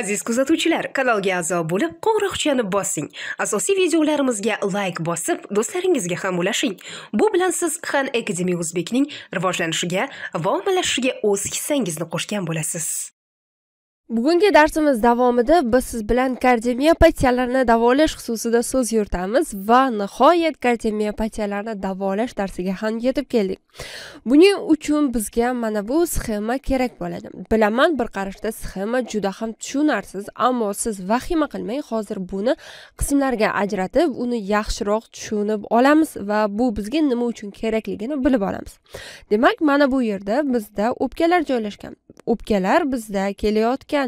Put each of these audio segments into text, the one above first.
aziz kuzatuvchilar kanalga a'zo bo'lib qo'ng'iroqchani bossing asosiy videolarimizga layk bosib do'stlaringizga ham ulashing bu bilan siz han akademi o'zbekning rivojlanishiga va ommalashishiga o'z hissangizni qo'shgan bo'lasiz bugungi darsimiz davomida biz siz bilan kardiomiopatiyalarni davolash xususida so'z yuritamiz va nihoyat kardiomiopatiyalarni davolash darsiga ham yetib keldik buning uchun bizga mana bu sxema kerak bo'ladi bilaman bir qarashda sxema juda ham tushunarsiz ammo siz vahima qilmang hozir buni qismlarga ajratib uni yaxshiroq tushunib olamiz va bu bizga nima uchun kerakligini bilib olamiz demak mana bu yerda bizda o'pkalar joylashgan o'pkalar bizda kelayotgan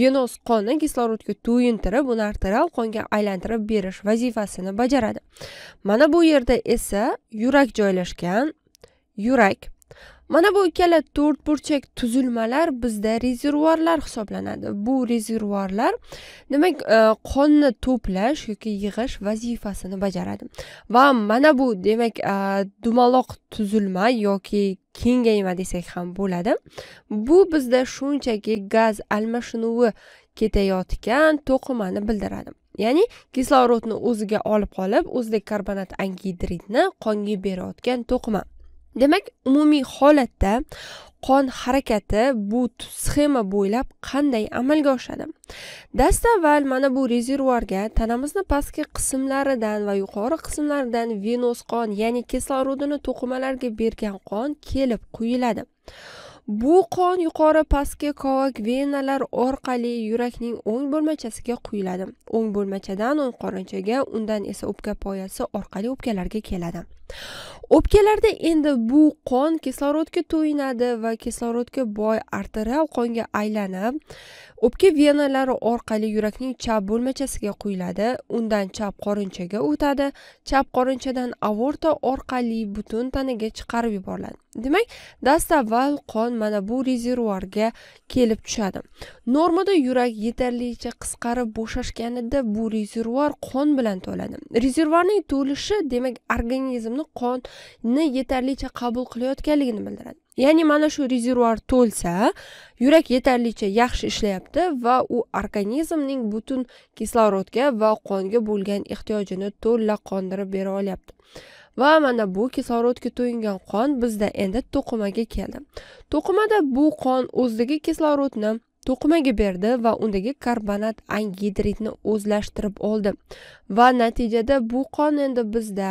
venoz qonni kislorodga to'yintirib uni arterial qonga aylantirib berish vazifasini bajaradi mana bu yerda esa yurak joylashgan yurak mana bu ikkala to'rtburchak tuzilmalar bizda rezervuarlar hisoblanadi bu rezervuarlar demak e, qonni to'plash yoki yig'ish vazifasini bajaradi va mana bu demak e, dumaloq tuzilma yoki kengayma desak ham bo'ladi bu bizda shunchaki gaz almashinuvi ketayotgan to'qimani bildiradi ya'ni kislorodni o'ziga olib qolib o'zidagi karbonat angidridni qonga berayotgan to'qima demak umumiy holatda qon harakati bu sxema bo'ylab qanday amalga oshadi dastavval mana bu rezervuarga tanamizni pastki qismlaridan va yuqori qismlaridan venos qon ya'ni kislorodini to'qimalarga bergan qon kelib quyiladi bu qon yuqori pastki kovak venalar orqali yurakning o'ng bo'lmachasiga quyiladi o'ng bo'lmachadan o'ng qorinchaga undan esa o'pka poyasi orqali o'pkalarga keladi o'pkalarda endi bu qon kislorodga to'yinadi va kislorodga boy arterial qonga aylanib o'pka venalari orqali yurakning chap bo'lmachasiga quyiladi undan chap qorinchaga o'tadi chap qorinchadan aorta orqali butun tanaga chiqarib yuboriladi demak dastavval qon mana bu rezervuarga kelib tushadi normada yurak yetarlicha qisqarib bo'shashganida bu rezervuar qon bilan to'ladi rezervuarning to'lishi demak organizmni uni qonni yetarlicha qabul qilayotganligini bildiradi ya'ni mana shu rezervuar to'lsa yurak yetarlicha yaxshi ishlayapti va u organizmning butun kislorodga va qonga bo'lgan ehtiyojini to'la qondirib bera olyapti va mana bu kislorodga to'yingan qon bizda endi to'qimaga keldi to'qimada bu qon o'zidagi kislorodni to'qimaga berdi va undagi karbonat angidridni o'zlashtirib oldi va natijada bu qon endi bizda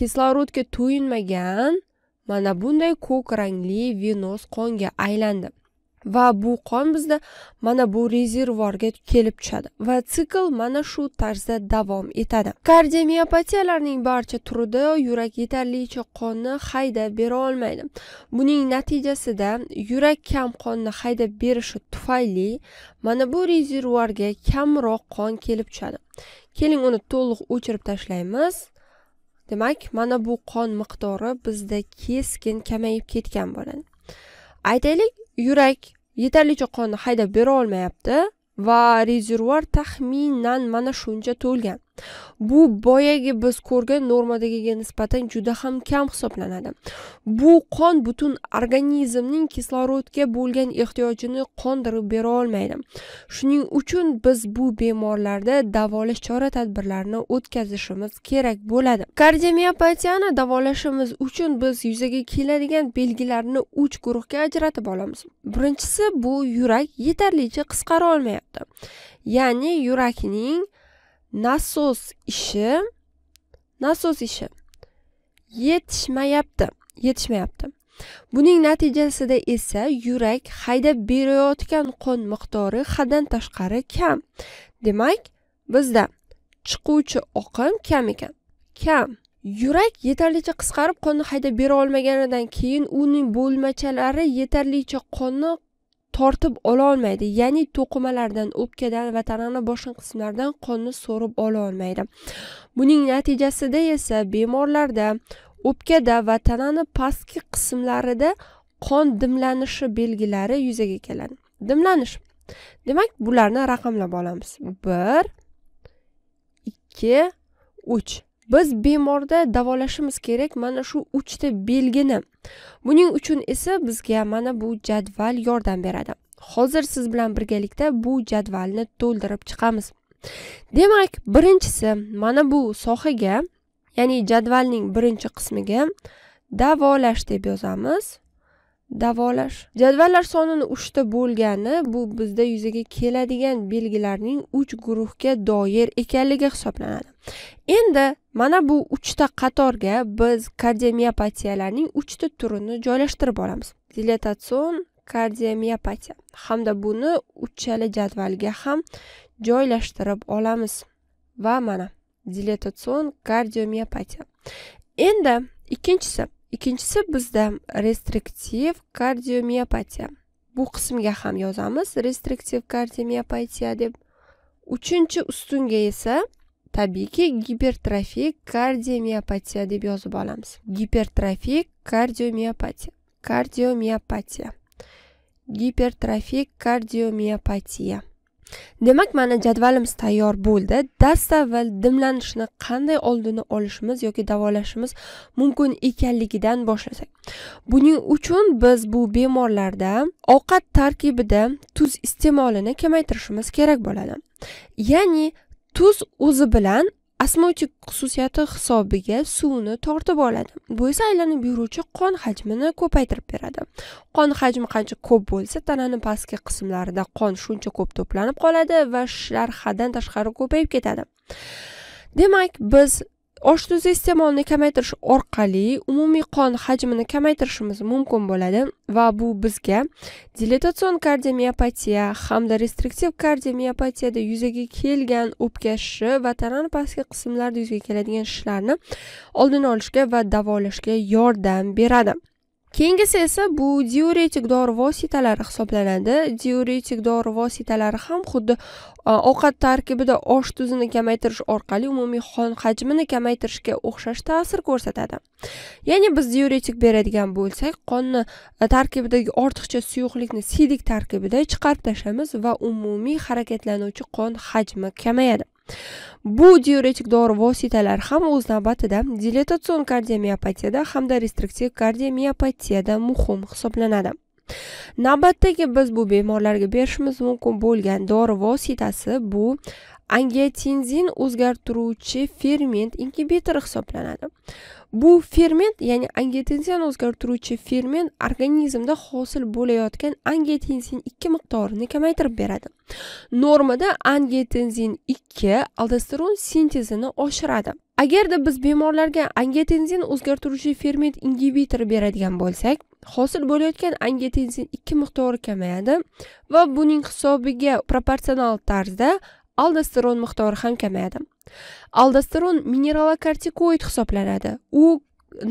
kislorodga to'yinmagan mana bunday ko'k rangli venoz qonga aylandi va bu qon bizda mana bu rezervuarga kelib tushadi va sikl mana shu tarzda davom etadi kardiomiopatiyalarning barcha turida yurak yetarlicha qonni haydab bera olmaydi buning natijasida yurak kam qonni haydab berishi tufayli mana bu rezervuarga kamroq qon kelib tushadi keling uni to'liq o'chirib tashlaymiz demak mana bu qon miqdori bizda keskin kamayib ketgan bo'ladi aytaylik yurak yetarlicha qonni haydab bera olmayapti va rezervuar taxminan mana shuncha to'lgan bu boyagi biz ko'rgan normadagiga nisbatan juda ham kam hisoblanadi bu qon butun organizmning kislorodga bo'lgan ehtiyojini qondirib bera olmaydi shuning uchun biz bu bemorlarda davolash chora tadbirlarini o'tkazishimiz kerak bo'ladi kardiomiopatiyani davolashimiz uchun biz yuzaga keladigan belgilarni uch guruhga ajratib olamiz birinchisi bu yurak yetarlicha qisqara olmayapti ya'ni yurakning nasos ishi nasos ishi yetishmayapti yetishmayapti buning natijasida esa yurak haydab berayotgan qon miqdori haddan tashqari kam demak bizda chiquvchi oqim kam ekan kam yurak yetarlicha qisqarib qonni haydab bera olmaganidan keyin uning bo'lmachalari yetarlicha qonni tortib ololmaydi ya'ni to'qimalardan o'pkadan va tanani boshqa qismlaridan qonni so'rib ololmaydi buning natijasida esa bemorlarda o'pkada va tanani pastki qismlarida qon dimlanishi belgilari yuzaga keladi dimlanish demak bularni raqamlab olamiz bir ikki uch biz bemorda davolashimiz kerak mana shu uchta belgini buning uchun esa bizga mana bu jadval yordam beradi hozir siz bilan birgalikda bu jadvalni to'ldirib chiqamiz demak birinchisi mana bu sohaga ya'ni jadvalning birinchi qismiga davolash deb yozamiz davolash jadvallar sonini uchta bo'lgani bu bizda yuzaga keladigan belgilarning uch guruhga doir ekanligi hisoblanadi endi mana bu uchta qatorga biz kardiomiopatiyalarning uchta turini joylashtirib olamiz dilatatsion kardiomiopatiya hamda buni uchala jadvalga ham joylashtirib olamiz va mana dilatatsion kardiomiopatiya endi ikkinchisi ikkinchisi bizda restriktiv kardiomiopatiya bu qismga ham yozamiz restriktiv kardiomiopatiya deb uchinchi ustunga esa tabiiyki gipertrofik kardiomiopatiya deb yozib olamiz gipertrofik kardiomiopatiya kardiomiopatiya gipertrofik kardiomiopatiya demak mana jadvalimiz tayyor bo'ldi dastavval dimlanishni qanday oldini olishimiz yoki davolashimiz mumkin ekanligidan boshlasak buning uchun biz bu bemorlarda ovqat tarkibida tuz iste'molini kamaytirishimiz kerak bo'ladi ya'ni tuz o'zi bilan osmotik xususiyati hisobiga suvni tortib oladi bu esa aylanib yuruvchi qon hajmini ko'paytirib beradi qon hajmi qancha ko'p bo'lsa tanani pastki qismlarida qon shuncha ko'p to'planib qoladi va shishlar haddan tashqari ko'payib ketadi demak biz osh tuzi iste'molini kamaytirish orqali umumiy qon hajmini kamaytirishimiz mumkin bo'ladi va bu bizga dilatatsion kardiomiopatiya hamda restriktiv kardiomiopatiyada yuzaga kelgan o'pka shishi va tanani pastki qismlarida yuzaga keladigan shishlarni oldini olishga va davolashga yordam beradi keyingisi esa bu diuretik dori vositalari hisoblanadi diuretik dori vositalari ham xuddi e, ovqat tarkibida osh tuzini kamaytirish orqali umumiy qon hajmini kamaytirishga o'xshash ta'sir ko'rsatadi ya'ni biz diuretik beradigan bo'lsak qonni e, tarkibidagi ortiqcha suyuqlikni siydik tarkibida chiqarib tashlaymiz va umumiy harakatlanuvchi qon hajmi kamayadi bu diuretik dori vositalari ham o'z navbatida dilatatsion kardiomiopatiyada hamda restriktiv kardiomiopatiyada muhim hisoblanadi navbatdagi biz bu bemorlarga berishimiz mumkin bo'lgan dori vositasi bu angiotenzin o'zgartiruvchi ferment ingibitori hisoblanadi bu ferment ya'ni angiotensin o'zgartiruvchi ferment organizmda hosil bo'layotgan angiotensin ikki miqdorini kamaytirib beradi normada angiotensin ikki aldosteron sintezini oshiradi agarda biz bemorlarga angiotensin o'zgartiruvchi ferment ingibitori beradigan bo'lsak hosil bo'layotgan angiotensin ikki miqdori kamayadi va buning hisobiga proporsional tarzda aldosteron miqdori ham kamayadi aldosteron mineralokortikoid hisoblanadi u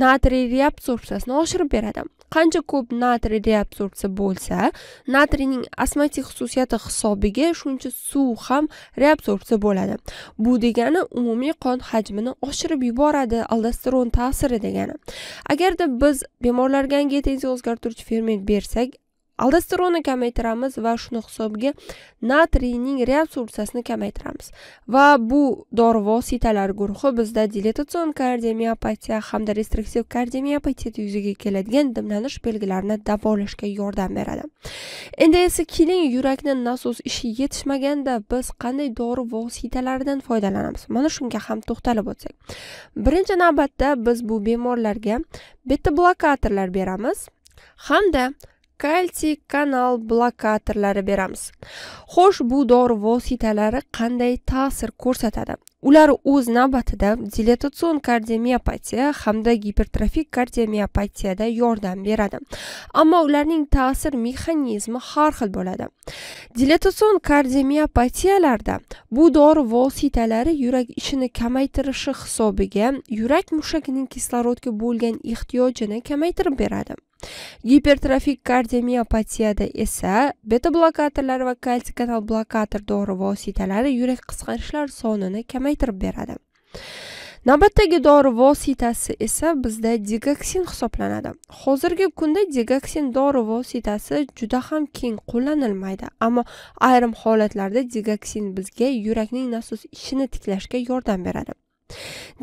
natriy reabsorpsiyasini oshirib beradi qancha ko'p natriy reabsorpsiya bo'lsa natriyning osmotik xususiyati hisobiga shuncha suv ham reabsorpsiya bo'ladi bu degani umumiy qon hajmini oshirib yuboradi aldosteron ta'siri degani agarda biz bemorlarga angiotensin o'zgartiruvchi ferment bersak aldosteronni kamaytiramiz va shuni hisobga natriyning reabsorbsiyasini kamaytiramiz va bu dori vositalari guruhi bizda dilatatsion kardiomiopatiya hamda restriktiv kardiomiopatiya yuzaga keladigan dimlanish belgilarini davolashga yordam beradi endi esa keling yurakni nasos ishi yetishmaganda biz qanday dori vositalaridan foydalanamiz mana shunga ham to'xtalib o'tsak birinchi navbatda biz bu bemorlarga beta blokatorlar beramiz hamda kalsiy kanal blokatorlari beramiz xo'sh bu dori vositalari qanday ta'sir ko'rsatadi ular o'z navbatida dilatatsion kardiomiopatiya hamda gipertrofik kardiomiopatiyada yordam beradi ammo ularning ta'sir mexanizmi har xil bo'ladi dilatatsion kardiomiopatiyalarda bu dori vositalari yurak ishini kamaytirishi hisobiga yurak mushagining kislorodga bo'lgan ehtiyojini kamaytirib beradi гипертрофик кардиомиопатияда esa beta blokatorlar va kalsiy kanal blokator dori vositalari yurak qisqarishlar sonini kamaytirib beradi navbatdagi dori vositasi esa bizda digaksin hisoblanadi hozirgi kunda digaksin dori vositasi juda ham keng qo'llanilmaydi ammo ayrim holatlarda digaksin bizga yurakning nasos ishini tiklashga yordam beradi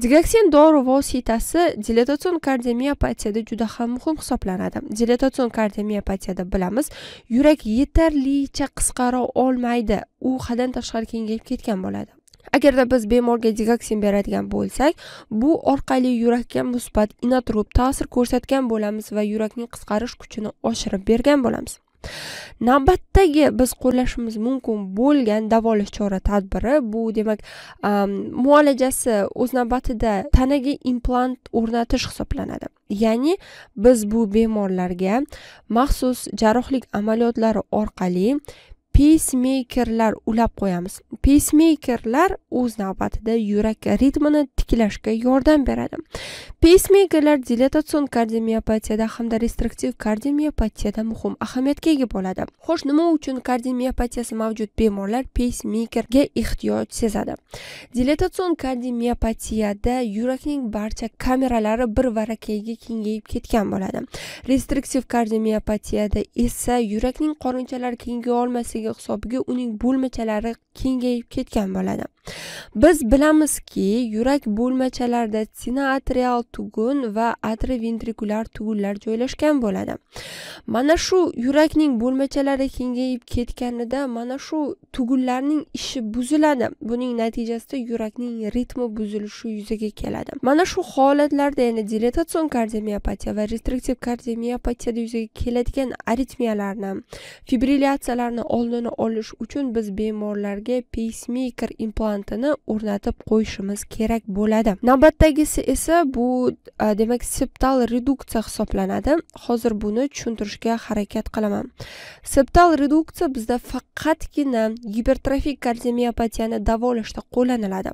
diglaksin dori vositasi dilatatsion kardiomiopatiyada juda ham muhim hisoblanadi dilatatsion kardiomiopatiyada bilamiz yurak yetarlicha qisqara olmaydi u haddan tashqari kengayib ketgan bo'ladi agarda biz bemorga digoksin beradigan bo'lsak bu orqali yurakka musbat inotrop ta'sir ko'rsatgan bo'lamiz va yurakning qisqarish kuchini oshirib bergan bo'lamiz navbatdagi biz qo'llashimiz mumkin bo'lgan davolash chora tadbiri bu demak muolajasi o'z navbatida tanaga implant o'rnatish hisoblanadi ya'ni biz bu bemorlarga maxsus jarrohlik amaliyotlari orqali peysmeykerlar ulab qo'yamiz peysmeykerlar o'z navbatida yurak ritmini tiklashga yordam beradi peysmeykerlar dilatatsion kardiomiopatiyada hamda restriktiv kardiomiopatiyada muhim ahamiyatga ega bo'ladi xo'sh nima uchun kardiomiopatiyasi mavjud bemorlar peysmeykerga ehtiyoj sezadi dilatatsion kardiomiopatiyada yurakning barcha kameralari bir varakayga kengayib ketgan bo'ladi restriktiv kardiomiopatiyada esa yurakning qorinchalari kengaya olmasligi darajadagi hisobiga uning bo'lmachalari kengayib ketgan bo'ladi biz bilamizki yurak bo'lmachalarida sinoatrial tugun va atrioventrikulyar tugunlar joylashgan bo'ladi mana shu yurakning bo'lmachalari kengayib ketganida mana shu tugunlarning ishi buziladi buning natijasida yurakning ritmi buzilishi yuzaga keladi mana shu holatlarda ya'ni dilatatsion kardiomiopatiya va restriktiv kardiomiopatiyada yuzaga keladigan aritmiyalarni fibrilyatsiyalarni oldini oldini olish uchun biz bemorlarga peysmeyker implantini o'rnatib qo'yishimiz kerak bo'ladi navbatdagisi esa bu demak septal reduksiya hisoblanadi hozir buni tushuntirishga harakat qilaman septal reduksiya bizda faqatgina gipertrofik kardiomiopatiyani davolashda qo'llaniladi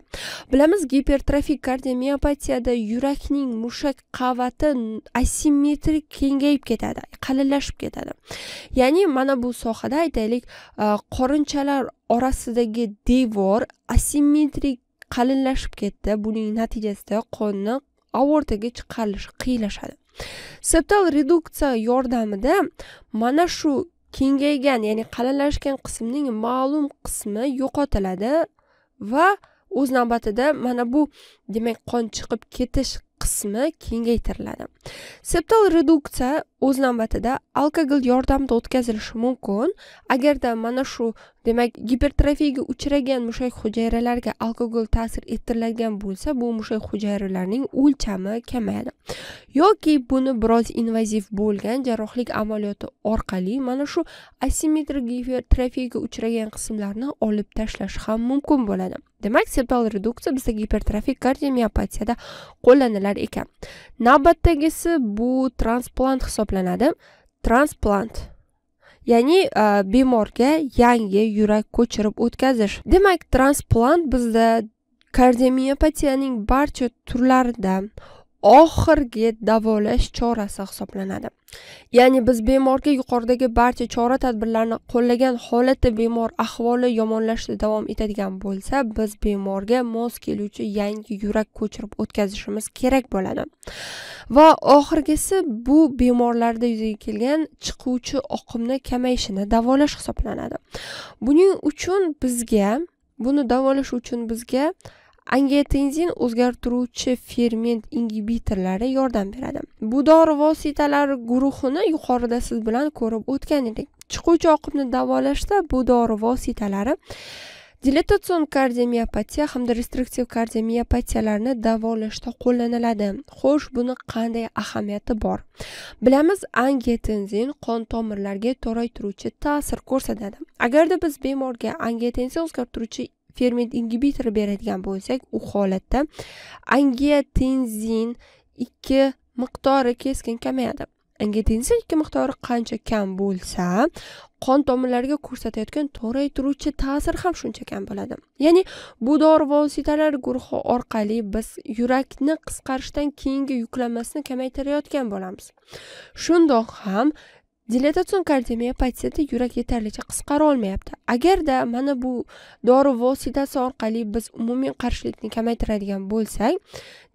bilamiz gipertrofik kardiomiopatiyada yurakning mushak qavati asimetrik kengayib ketadi qalinlashib ketadi ya'ni mana bu sohada aytaylik Э, qorinchalar orasidagi devor asimmetrik qalinlashib ketdi buning natijasida qonni aortaga chiqarilishi qiyinlashadi septal reduksiya yordamida mana shu kengaygan ya'ni qalinlashgan qismning ma'lum qismi yo'qotiladi va o'z navbatida mana bu demak qon chiqib ketish qismi kengaytiriladi septal reduksiya o'z navbatida alkogol yordamida o'tkazilishi mumkin agarda mana shu demak gipertrofiyaga uchragan mushak hujayralariga alkogol ta'sir ettiriladigan bo'lsa bu mushak hujayralarining o'lchami kamayadi yoki buni biroz invaziv bo'lgan jarrohlik amaliyoti orqali mana shu asimetrik gipertrofiyaga uchragan qismlarni olib tashlash ham mumkin bo'ladi demak sepal reduksiya bizda gipertrofik kardiomiopatiyada qo'llanilar ekan navbatdagisi bu transplant hisoblanadi transplant ya'ni e, bemorga yangi yurak ko'chirib o'tkazish demak transplant bizda kardiomiopatiyaning barcha turlarida oxirgi davolash chorasi hisoblanadi ya'ni biz bemorga yuqoridagi barcha chora tadbirlarni qo'llagan holatda bemor ahvoli yomonlashishda davom etadigan bo'lsa biz bemorga mos keluvchi yangi yurak ko'chirib o'tkazishimiz kerak bo'ladi va oxirgisi bu bemorlarda yuzaga kelgan chiquvchi oqimni kamayishini davolash hisoblanadi buning uchun bizga buni davolash uchun bizga angiotensin o'zgartiruvchi ferment ingibitorlari yordam beradi bu dori vositalari guruhini yuqorida siz bilan ko'rib o'tgan edik chiquvchi oqimni davolashda bu dori vositalari dilatatsion kardiomiopatiya hamda restriktiv kardiomiopatiyalarni davolashda qo'llaniladi xo'sh buni qanday ahamiyati bor bilamiz angiotensin qon tomirlarga toraytiruvchi ta'sir ko'rsatadi agarda biz bemorga angiotensin o'zgartiruvchi ferment ingibitori beradigan bo'lsak u holatda angiotenzin ikki miqdori keskin kamayadi angiotenzin ikki miqdori qancha kam bo'lsa qon tomirlariga ko'rsatayotgan toraytiruvchi ta'sir ham shuncha kam bo'ladi ya'ni bu dori vositalari guruhi orqali biz yurakni qisqarishdan keyingi yuklamasini kamaytirayotgan bo'lamiz shundoq ham dilatatsion kardiomiyopatiyada yurak yetarlicha qisqara olmayapti agarda mana bu dori vositasi orqali biz umumiy qarshilikni kamaytiradigan bo'lsak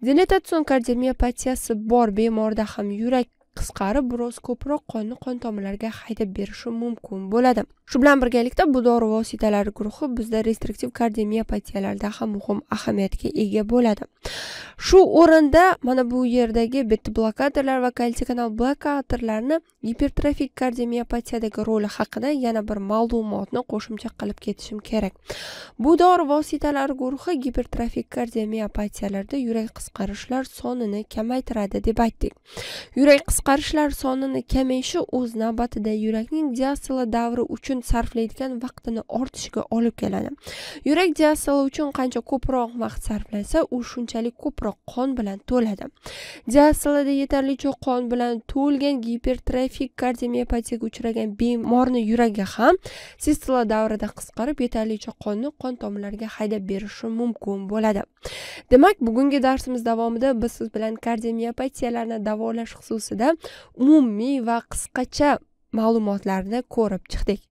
dilatatsion patsiyasi bor bemorda ham yurak qisqarib biroz ko'proq qonni qon tomirlariga haydab berishi mumkin bo'ladi shu bilan birgalikda bu dori vositalari guruhi bizda restriktiv kardiomiopatiyalarda ham muhim ahamiyatga ega bo'ladi shu o'rinda mana bu yerdagi beta blokatorlar va kanal blokatorlarni gipertrofik kardiomiopatiyadagi roli haqida yana bir ma'lumotni qo'shimcha qilib ketishim kerak bu dori vositalari guruhi gipertrofik kardiomiopatiyalarda yurak qisqarishlar sonini kamaytiradi deb aytdik yurak qisqa chiqarishlar sonini kamayishi o'z navbatida yurakning diastola davri uchun sarflaydigan vaqtini ortishiga olib keladi yurak diastola uchun qancha ko'proq vaqt sarflansa u shunchalik ko'proq qon bilan to'ladi diastolada yetarlicha qon bilan to'lgan gipertrofik kardiomiopatiyaga uchragan bemorni yuragi ham sistola davrida qisqarib yetarlicha qonni qon tomirlariga haydab berishi mumkin bo'ladi demak bugungi darsimiz davomida biz siz bilan kardiomiopatiyalarni davolash xususida umumiy va qisqacha ma'lumotlarni ko'rib chiqdik